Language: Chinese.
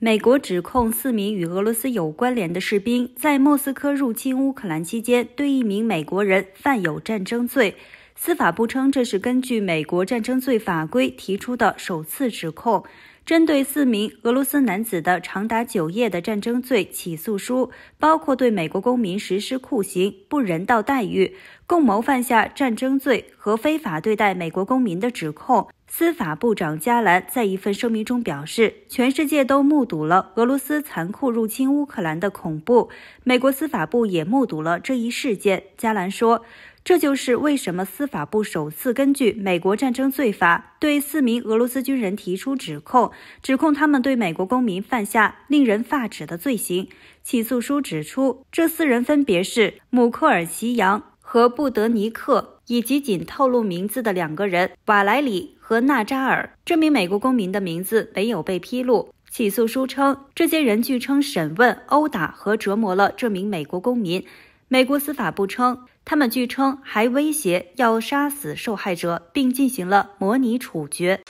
美国指控四名与俄罗斯有关联的士兵在莫斯科入侵乌克兰期间对一名美国人犯有战争罪。司法部称，这是根据美国战争罪法规提出的首次指控。针对四名俄罗斯男子的长达九页的战争罪起诉书，包括对美国公民实施酷刑、不人道待遇、共谋犯下战争罪和非法对待美国公民的指控，司法部长加兰在一份声明中表示：“全世界都目睹了俄罗斯残酷入侵乌克兰的恐怖，美国司法部也目睹了这一事件。”加兰说：“这就是为什么司法部首次根据美国战争罪法。”对四名俄罗斯军人提出指控，指控他们对美国公民犯下令人发指的罪行。起诉书指出，这四人分别是姆克尔奇扬和布德尼克，以及仅透露名字的两个人瓦莱里和纳扎尔。这名美国公民的名字没有被披露。起诉书称，这些人据称审问、殴打和折磨了这名美国公民。美国司法部称，他们据称还威胁要杀死受害者，并进行了模拟处决。